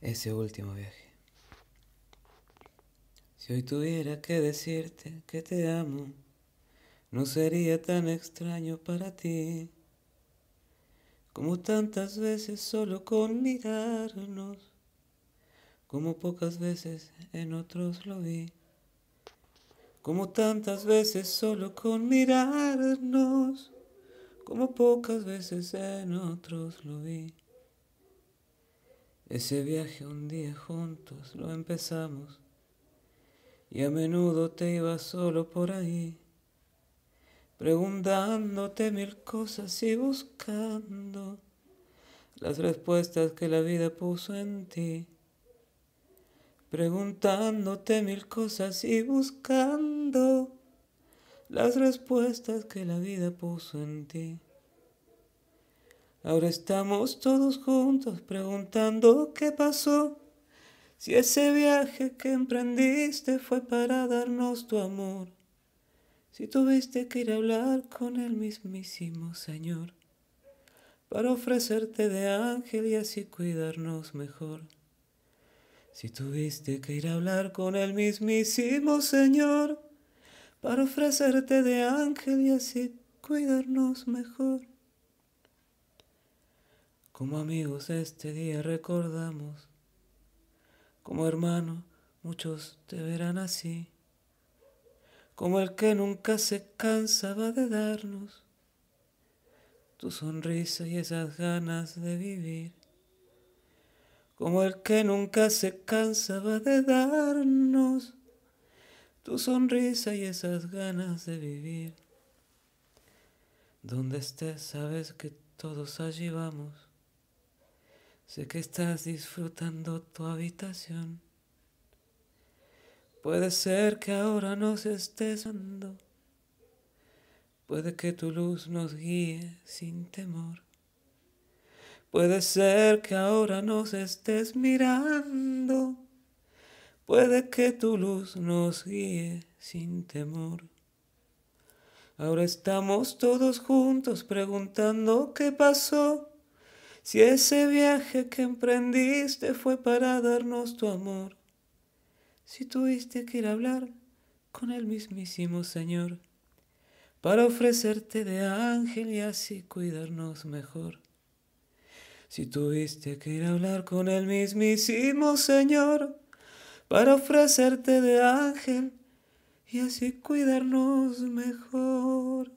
ese último viaje. Si hoy tuviera que decirte que te amo, no sería tan extraño para ti como tantas veces solo con mirarnos, como pocas veces en otros lo vi, como tantas veces solo con mirarnos, como pocas veces en otros lo vi. Ese viaje un día juntos lo empezamos y a menudo te ibas solo por ahí, preguntándote mil cosas y buscando las respuestas que la vida puso en ti, preguntándote mil cosas y buscando las respuestas que la vida puso en ti. Ahora estamos todos juntos preguntando qué pasó. Si ese viaje que emprendiste fue para darnos tu amor. Si tuviste que ir a hablar con el mismísimo Señor. Para ofrecerte de ángel y así cuidarnos mejor. Si tuviste que ir a hablar con el mismísimo Señor. Para ofrecerte de ángel y así cuidarnos mejor. Como amigos este día recordamos, como hermano muchos te verán así, como el que nunca se cansaba de darnos tu sonrisa y esas ganas de vivir, como el que nunca se cansaba de darnos tu sonrisa y esas ganas de vivir. Donde estés sabes que todos allí vamos Sé que estás disfrutando tu habitación. Puede ser que ahora nos estés andando. Puede que tu luz nos guíe sin temor. Puede ser que ahora nos estés mirando. Puede que tu luz nos guíe sin temor. Ahora estamos todos juntos preguntando qué pasó. Si ese viaje que emprendiste fue para darnos tu amor, si tuviste que ir a hablar con el mismísimo Señor, para ofrecerte de ángel y así cuidarnos mejor. Si tuviste que ir a hablar con el mismísimo Señor, para ofrecerte de ángel y así cuidarnos mejor.